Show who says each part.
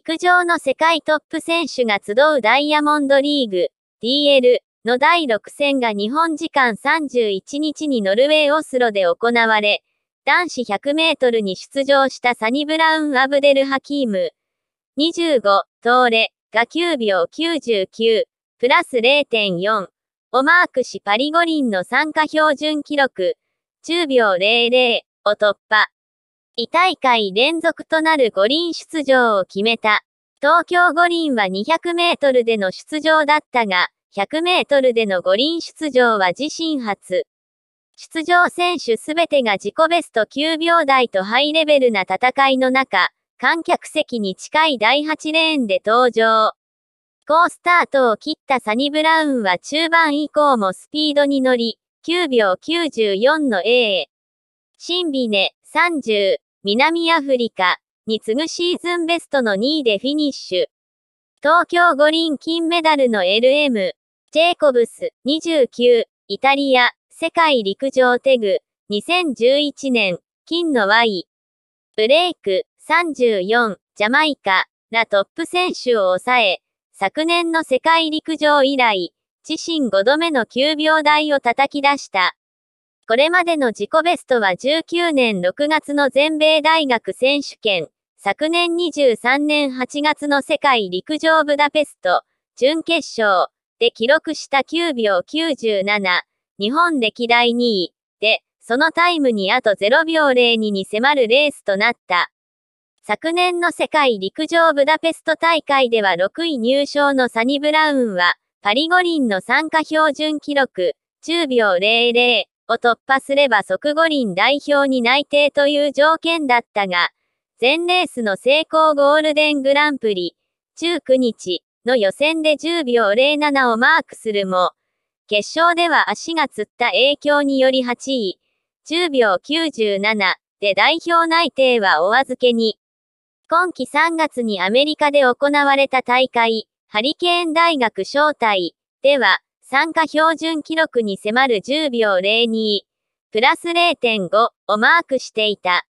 Speaker 1: 陸上の世界トップ選手が集うダイヤモンドリーグ DL の第6戦が日本時間31日にノルウェーオスロで行われ、男子100メートルに出場したサニブラウン・アブデル・ハキーム、25、トーレが9秒99、プラス0.4をマークしパリ五輪の参加標準記録、10秒00を突破。2大会連続となる五輪出場を決めた。東京五輪は200メートルでの出場だったが、100メートルでの五輪出場は自身初。出場選手すべてが自己ベスト9秒台とハイレベルな戦いの中、観客席に近い第8レーンで登場。高スタートを切ったサニブラウンは中盤以降もスピードに乗り、9秒94の A。シンビネ、30、南アフリカに次ぐシーズンベストの2位でフィニッシュ。東京五輪金メダルの LM、ジェイコブス、29、イタリア、世界陸上テグ、2011年、金の Y、ブレイク、34、ジャマイカ、らトップ選手を抑え、昨年の世界陸上以来、自身5度目の9秒台を叩き出した。これまでの自己ベストは19年6月の全米大学選手権、昨年23年8月の世界陸上ブダペスト、準決勝で記録した9秒97、日本歴代2位で、そのタイムにあと0秒02に迫るレースとなった。昨年の世界陸上ブダペスト大会では6位入賞のサニブラウンは、パリ五輪の参加標準記録、10秒00を突破すれば即五輪代表に内定という条件だったが、全レースの成功ゴールデングランプリ、19日の予選で10秒07をマークするも、決勝では足がつった影響により8位、10秒97で代表内定はお預けに。今季3月にアメリカで行われた大会、ハリケーン大学招待では、参加標準記録に迫る10秒02、プラス0.5をマークしていた。